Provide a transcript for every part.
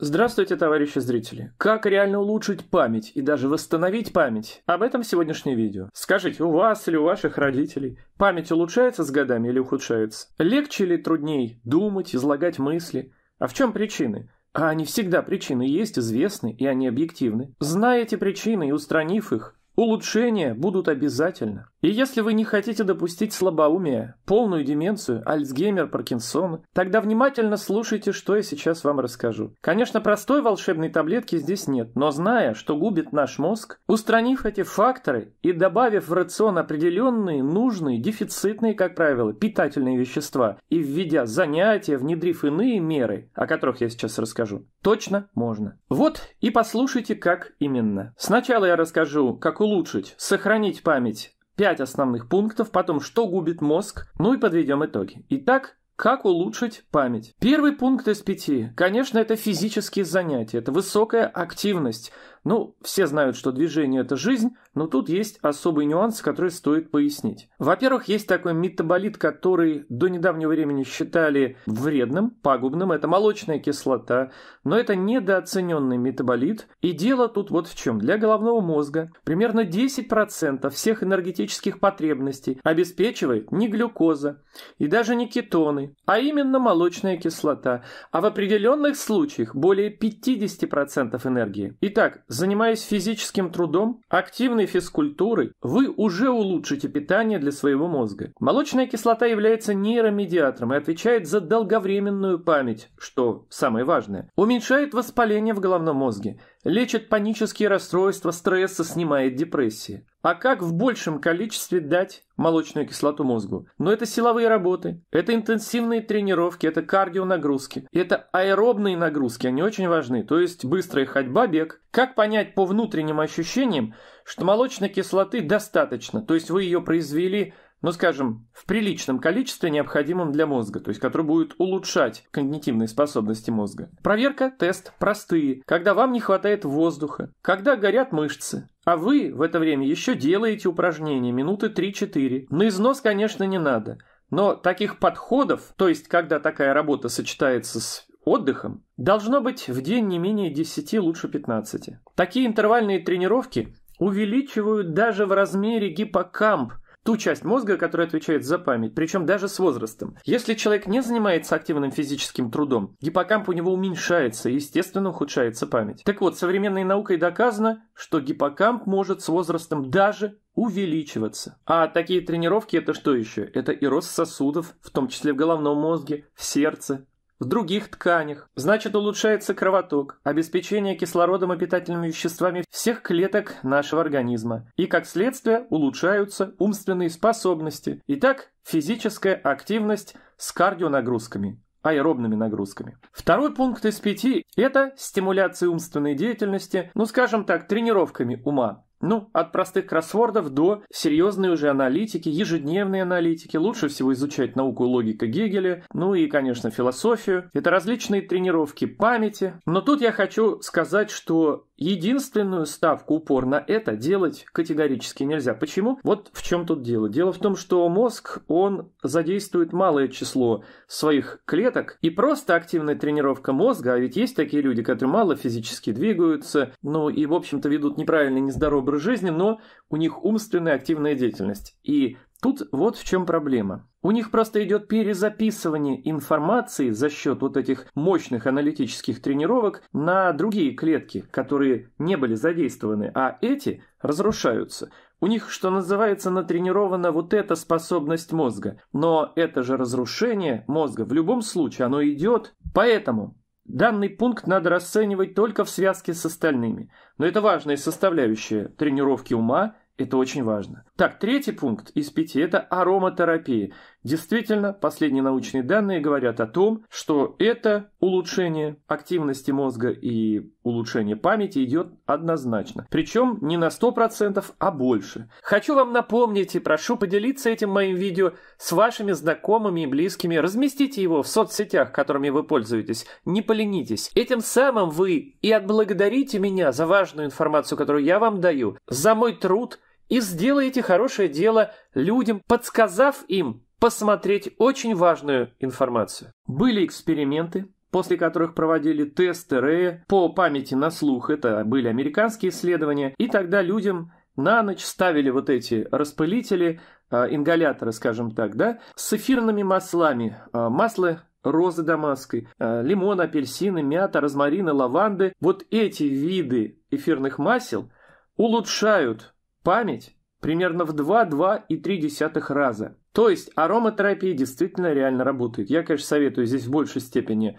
Здравствуйте, товарищи зрители! Как реально улучшить память и даже восстановить память? Об этом сегодняшнее видео. Скажите, у вас или у ваших родителей память улучшается с годами или ухудшается? Легче или трудней думать, излагать мысли? А в чем причины? А они всегда причины есть, известны и они объективны. Зная эти причины и устранив их, улучшения будут обязательно. И если вы не хотите допустить слабоумие, полную деменцию, Альцгеймер, Паркинсон, тогда внимательно слушайте, что я сейчас вам расскажу. Конечно, простой волшебной таблетки здесь нет, но зная, что губит наш мозг, устранив эти факторы и добавив в рацион определенные, нужные, дефицитные, как правило, питательные вещества и введя занятия, внедрив иные меры, о которых я сейчас расскажу, точно можно. Вот и послушайте, как именно. Сначала я расскажу, как улучшить, сохранить память, Пять основных пунктов, потом что губит мозг, ну и подведем итоги. Итак, как улучшить память? Первый пункт из пяти. Конечно, это физические занятия, это высокая активность. Ну, все знают, что движение – это жизнь, но тут есть особый нюанс, который стоит пояснить. Во-первых, есть такой метаболит, который до недавнего времени считали вредным, пагубным. Это молочная кислота, но это недооцененный метаболит. И дело тут вот в чем. Для головного мозга примерно 10% всех энергетических потребностей обеспечивает не глюкоза и даже не кетоны, а именно молочная кислота, а в определенных случаях более 50% энергии. Итак, занимаясь физическим трудом, активной физкультурой, вы уже улучшите питание для своего мозга. Молочная кислота является нейромедиатором и отвечает за долговременную память, что самое важное. Уменьшает воспаление в головном мозге, лечит панические расстройства, стресса, снимает депрессии. А как в большем количестве дать молочную кислоту мозгу? Но ну, это силовые работы, это интенсивные тренировки, это кардионагрузки, это аэробные нагрузки, они очень важны, то есть быстрая ходьба, бег. Как понять по внутренним ощущениям, что молочной кислоты достаточно, то есть вы ее произвели ну скажем, в приличном количестве, необходимом для мозга, то есть который будет улучшать когнитивные способности мозга. Проверка, тест простые, когда вам не хватает воздуха, когда горят мышцы, а вы в это время еще делаете упражнения минуты 3-4. На износ, конечно, не надо. Но таких подходов, то есть когда такая работа сочетается с отдыхом, должно быть в день не менее 10, лучше 15. Такие интервальные тренировки увеличивают даже в размере гиппокамп – ту часть мозга, которая отвечает за память, причем даже с возрастом. Если человек не занимается активным физическим трудом, гиппокамп у него уменьшается и, естественно, ухудшается память. Так вот, современной наукой доказано, что гиппокамп может с возрастом даже увеличиваться. А такие тренировки это что еще? Это и рост сосудов, в том числе в головном мозге, в сердце, в других тканях. Значит, улучшается кровоток, обеспечение кислородом и питательными веществами всех клеток нашего организма. И, как следствие, улучшаются умственные способности. Итак, физическая активность с кардионагрузками аэробными нагрузками. Второй пункт из пяти – это стимуляция умственной деятельности, ну скажем так, тренировками ума. Ну, от простых кроссвордов до серьезной уже аналитики, ежедневной аналитики. Лучше всего изучать науку и логику Гегеля, ну и, конечно, философию. Это различные тренировки памяти. Но тут я хочу сказать, что Единственную ставку упор на это делать категорически нельзя. Почему? Вот в чем тут дело. Дело в том, что мозг, он задействует малое число своих клеток, и просто активная тренировка мозга, а ведь есть такие люди, которые мало физически двигаются, ну и, в общем-то, ведут неправильный, нездоровый образ жизни, но у них умственная активная деятельность. И Тут вот в чем проблема. У них просто идет перезаписывание информации за счет вот этих мощных аналитических тренировок на другие клетки, которые не были задействованы, а эти разрушаются. У них, что называется, натренирована вот эта способность мозга. Но это же разрушение мозга в любом случае, оно идет. Поэтому Данный пункт надо расценивать только в связке с остальными. Но это важная составляющая тренировки ума, это очень важно. Так, третий пункт из пяти – это ароматерапия. Действительно, последние научные данные говорят о том, что это улучшение активности мозга и улучшение памяти идет однозначно. Причем не на 100%, а больше. Хочу вам напомнить и прошу поделиться этим моим видео с вашими знакомыми и близкими. Разместите его в соцсетях, которыми вы пользуетесь. Не поленитесь. Этим самым вы и отблагодарите меня за важную информацию, которую я вам даю, за мой труд – и сделаете хорошее дело людям, подсказав им посмотреть очень важную информацию. Были эксперименты, после которых проводили тесты Рея по памяти на слух, это были американские исследования, и тогда людям на ночь ставили вот эти распылители, э, ингаляторы, скажем так, да, с эфирными маслами. Э, масло розы дамасской, э, лимон, апельсины, мята, розмарина, лаванды. Вот эти виды эфирных масел улучшают память примерно в 2-2,3 раза. То есть ароматерапия действительно реально работает. Я, конечно, советую здесь в большей степени э,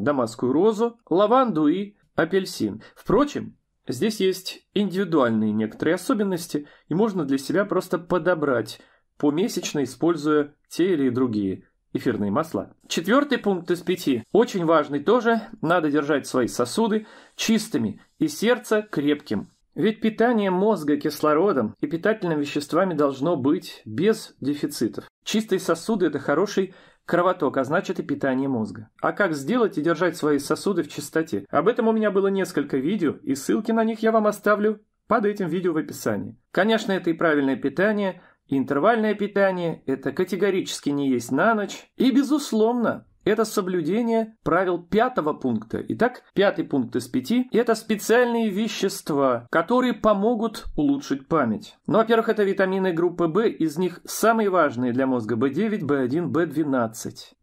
дамасскую розу, лаванду и апельсин. Впрочем, здесь есть индивидуальные некоторые особенности, и можно для себя просто подобрать, помесячно используя те или другие эфирные масла. Четвертый пункт из пяти, очень важный тоже, надо держать свои сосуды чистыми и сердце крепким. Ведь питание мозга кислородом и питательными веществами должно быть без дефицитов. Чистые сосуды – это хороший кровоток, а значит и питание мозга. А как сделать и держать свои сосуды в чистоте? Об этом у меня было несколько видео, и ссылки на них я вам оставлю под этим видео в описании. Конечно, это и правильное питание, и интервальное питание, это категорически не есть на ночь, и безусловно, это соблюдение правил пятого пункта. Итак, пятый пункт из пяти – это специальные вещества, которые помогут улучшить память. Ну, во-первых, это витамины группы В, из них самые важные для мозга B9, B1, B12.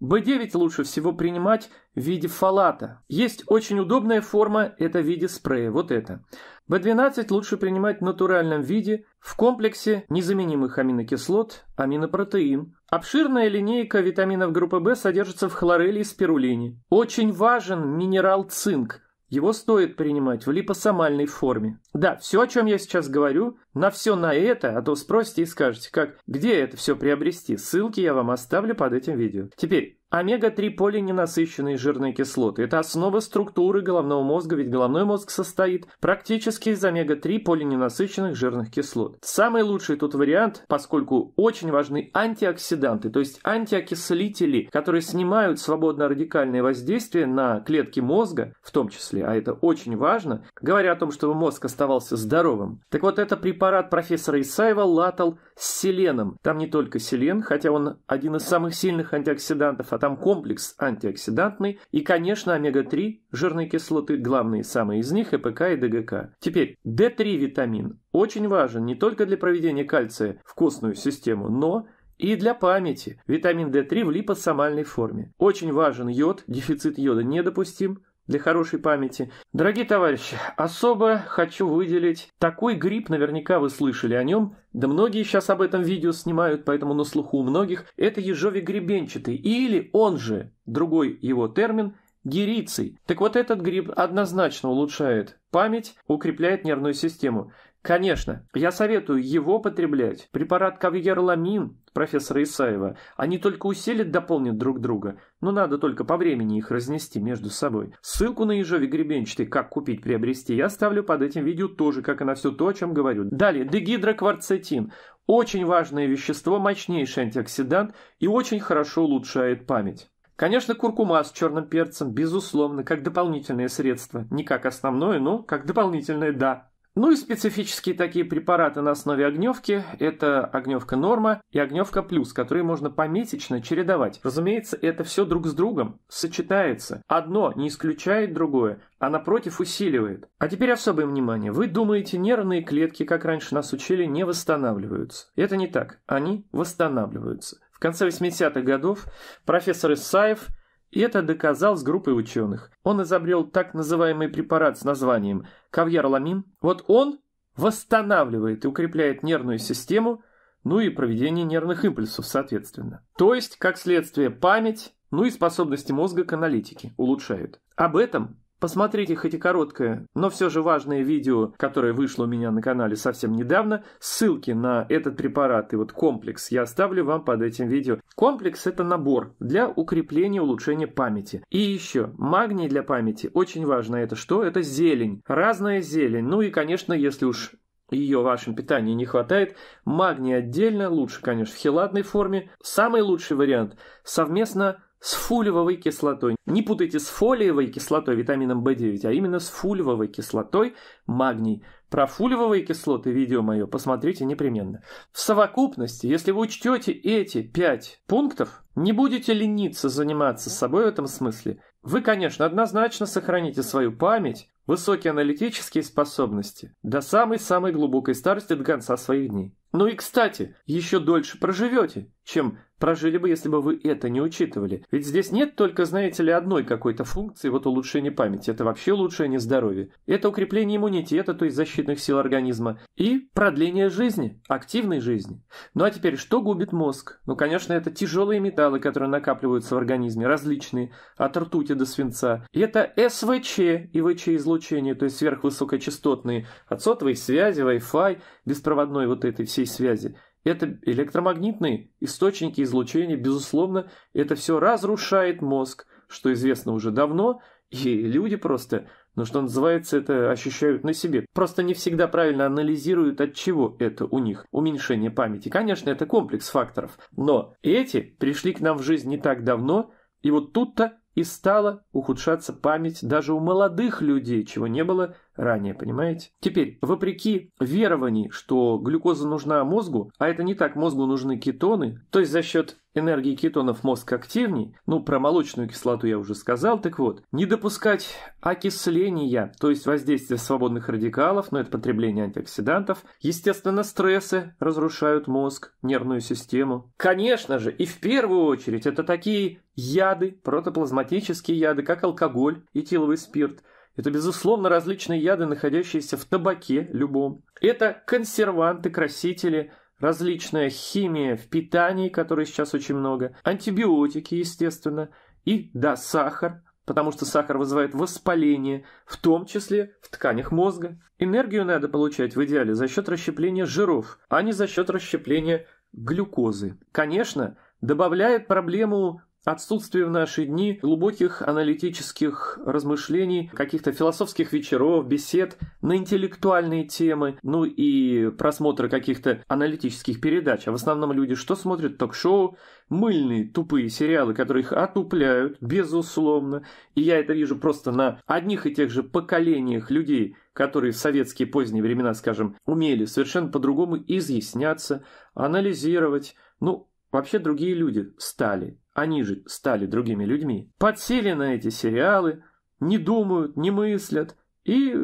B9 лучше всего принимать в виде фалата. Есть очень удобная форма, это в виде спрея, вот это. B12 лучше принимать в натуральном виде, в комплексе незаменимых аминокислот, аминопротеин, Обширная линейка витаминов группы В содержится в хлорели и спирулине. Очень важен минерал цинк. Его стоит принимать в липосомальной форме. Да, все, о чем я сейчас говорю, на все на это, а то спросите и скажете, как, где это все приобрести, ссылки я вам оставлю под этим видео. Теперь, Омега-3 полиненасыщенные жирные кислоты – это основа структуры головного мозга, ведь головной мозг состоит практически из омега-3 полиненасыщенных жирных кислот. Самый лучший тут вариант, поскольку очень важны антиоксиданты, то есть антиокислители, которые снимают свободно радикальное воздействие на клетки мозга, в том числе, а это очень важно, говоря о том, что мозг остается оставался здоровым. Так вот, это препарат профессора Исаева латал с селеном. Там не только селен, хотя он один из самых сильных антиоксидантов, а там комплекс антиоксидантный. И, конечно, омега-3, жирные кислоты, главные самые из них, ЭПК и ДГК. Теперь, D3 витамин очень важен не только для проведения кальция в костную систему, но и для памяти. Витамин D3 в липосомальной форме. Очень важен йод, дефицит йода недопустим для хорошей памяти. Дорогие товарищи, особо хочу выделить такой гриб, наверняка вы слышали о нем, да многие сейчас об этом видео снимают, поэтому на слуху у многих, это ежовик гребенчатый, или он же, другой его термин, гириций. Так вот этот гриб однозначно улучшает память, укрепляет нервную систему. Конечно, я советую его потреблять. Препарат кавьерламин профессора Исаева, они только усилят, дополнят друг друга, но надо только по времени их разнести между собой. Ссылку на ежовик гребенчатый, как купить, приобрести, я ставлю под этим видео тоже, как и на все то, о чем говорю. Далее, дегидрокварцетин. Очень важное вещество, мощнейший антиоксидант и очень хорошо улучшает память. Конечно, куркума с черным перцем, безусловно, как дополнительное средство. Не как основное, но как дополнительное, да. Ну и специфические такие препараты на основе огневки – это огневка норма и огневка плюс, которые можно помесячно чередовать. Разумеется, это все друг с другом сочетается. Одно не исключает другое, а напротив усиливает. А теперь особое внимание. Вы думаете, нервные клетки, как раньше нас учили, не восстанавливаются. Это не так. Они восстанавливаются. В конце 80-х годов профессор Исаев – и это доказал с группой ученых. Он изобрел так называемый препарат с названием кавьер-ламин, вот он восстанавливает и укрепляет нервную систему, ну и проведение нервных импульсов, соответственно. То есть, как следствие, память, ну и способности мозга к аналитике улучшают. Об этом Посмотрите хоть и короткое, но все же важное видео, которое вышло у меня на канале совсем недавно. Ссылки на этот препарат и вот комплекс я оставлю вам под этим видео. Комплекс – это набор для укрепления и улучшения памяти. И еще, магний для памяти. Очень важно это что? Это зелень. Разная зелень. Ну и, конечно, если уж ее в вашем питании не хватает. Магний отдельно, лучше, конечно, в хеладной форме. Самый лучший вариант – совместно с фулевой кислотой. Не путайте с фолиевой кислотой, витамином В9, а именно с фулевой кислотой магний. Про фулевые кислоты видео мое посмотрите непременно. В совокупности, если вы учтете эти пять пунктов, не будете лениться заниматься собой в этом смысле, вы, конечно, однозначно сохраните свою память, высокие аналитические способности до самой-самой глубокой старости до конца своих дней. Ну и, кстати, еще дольше проживете, чем прожили бы, если бы вы это не учитывали. Ведь здесь нет только, знаете ли, одной какой-то функции, вот улучшение памяти. Это вообще улучшение здоровья. Это укрепление иммунитета, то есть защитных сил организма. И продление жизни, активной жизни. Ну а теперь, что губит мозг? Ну, конечно, это тяжелые металлы, которые накапливаются в организме, различные, от ртути до свинца. И это СВЧ, и ВЧ излучение то есть сверхвысокочастотные, от сотовой связи, Wi-Fi, беспроводной вот этой всей связи это электромагнитные источники излучения, безусловно, это все разрушает мозг, что известно уже давно, и люди просто, ну что называется, это ощущают на себе. Просто не всегда правильно анализируют, от чего это у них уменьшение памяти. Конечно, это комплекс факторов, но эти пришли к нам в жизнь не так давно, и вот тут-то и стала ухудшаться память даже у молодых людей, чего не было ранее, понимаете? Теперь, вопреки верований, что глюкоза нужна мозгу, а это не так, мозгу нужны кетоны, то есть за счет энергии кетонов мозг активней, ну, про молочную кислоту я уже сказал, так вот, не допускать окисления, то есть воздействие свободных радикалов, но ну, это потребление антиоксидантов, естественно, стрессы разрушают мозг, нервную систему. Конечно же, и в первую очередь, это такие яды, протоплазматические яды, как алкоголь этиловый спирт – это, безусловно, различные яды, находящиеся в табаке любом. Это консерванты, красители, различная химия в питании, которой сейчас очень много, антибиотики, естественно, и, да, сахар, потому что сахар вызывает воспаление, в том числе в тканях мозга. Энергию надо получать в идеале за счет расщепления жиров, а не за счет расщепления глюкозы. Конечно, добавляет проблему Отсутствие в наши дни глубоких аналитических размышлений, каких-то философских вечеров, бесед на интеллектуальные темы, ну и просмотра каких-то аналитических передач. А в основном люди что смотрят? Ток-шоу, мыльные тупые сериалы, которые их отупляют, безусловно. И я это вижу просто на одних и тех же поколениях людей, которые в советские поздние времена, скажем, умели совершенно по-другому изъясняться, анализировать. Ну, вообще другие люди стали они же стали другими людьми, подсели на эти сериалы, не думают, не мыслят и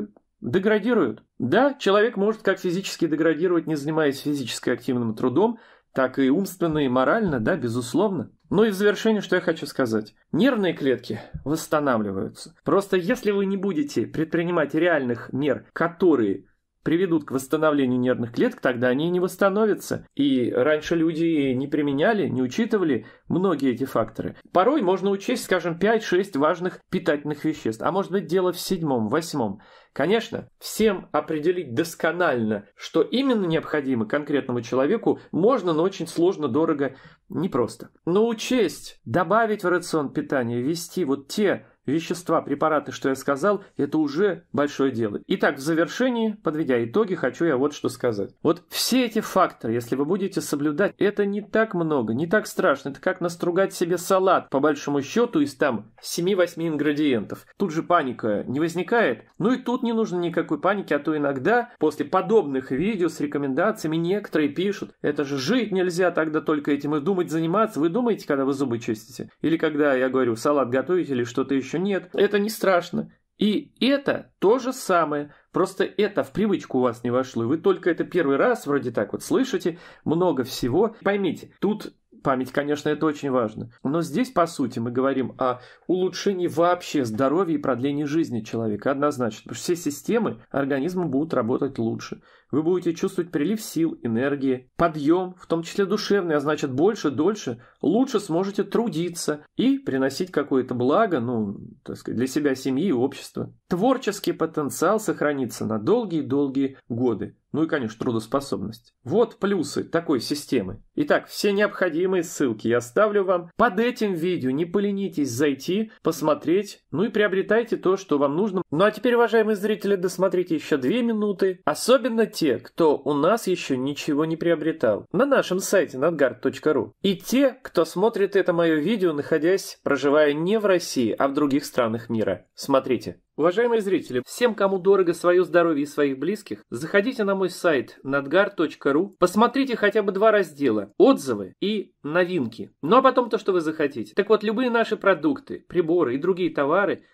деградируют. Да, человек может как физически деградировать, не занимаясь физически активным трудом, так и умственно и морально, да, безусловно. Ну и в завершение, что я хочу сказать. Нервные клетки восстанавливаются. Просто если вы не будете предпринимать реальных мер, которые приведут к восстановлению нервных клеток, тогда они и не восстановятся. И раньше люди не применяли, не учитывали многие эти факторы. Порой можно учесть, скажем, 5-6 важных питательных веществ, а может быть дело в седьмом, восьмом. Конечно, всем определить досконально, что именно необходимо конкретному человеку, можно, но очень сложно, дорого, непросто. Но учесть, добавить в рацион питания, ввести вот те вещества, препараты, что я сказал, это уже большое дело. Итак, в завершении, подведя итоги, хочу я вот что сказать. Вот все эти факторы, если вы будете соблюдать, это не так много, не так страшно. Это как настругать себе салат, по большому счету, из там 7-8 ингредиентов. Тут же паника не возникает. Ну и тут не нужно никакой паники, а то иногда после подобных видео с рекомендациями некоторые пишут, это же жить нельзя тогда только этим и думать заниматься. Вы думаете, когда вы зубы чистите? Или когда я говорю, салат готовите или что-то еще нет, это не страшно. И это то же самое, просто это в привычку у вас не вошло, и вы только это первый раз вроде так вот слышите, много всего. Поймите, тут память, конечно, это очень важно, но здесь, по сути, мы говорим о улучшении вообще здоровья и продлении жизни человека, однозначно, потому что все системы организма будут работать лучше. Вы будете чувствовать прилив сил, энергии, подъем, в том числе душевный, а значит больше, дольше, лучше сможете трудиться и приносить какое-то благо, ну, так сказать, для себя, семьи и общества. Творческий потенциал сохранится на долгие-долгие годы. Ну и, конечно, трудоспособность. Вот плюсы такой системы. Итак, все необходимые ссылки я оставлю вам под этим видео. Не поленитесь зайти, посмотреть, ну и приобретайте то, что вам нужно. Ну а теперь, уважаемые зрители, досмотрите еще две минуты. Особенно те те, кто у нас еще ничего не приобретал, на нашем сайте надгард.ру. И те, кто смотрит это мое видео, находясь, проживая не в России, а в других странах мира. Смотрите. Уважаемые зрители, всем, кому дорого свое здоровье и своих близких, заходите на мой сайт надгар.ру, посмотрите хотя бы два раздела – отзывы и новинки. Ну а потом то, что вы захотите. Так вот, любые наши продукты, приборы и другие товары –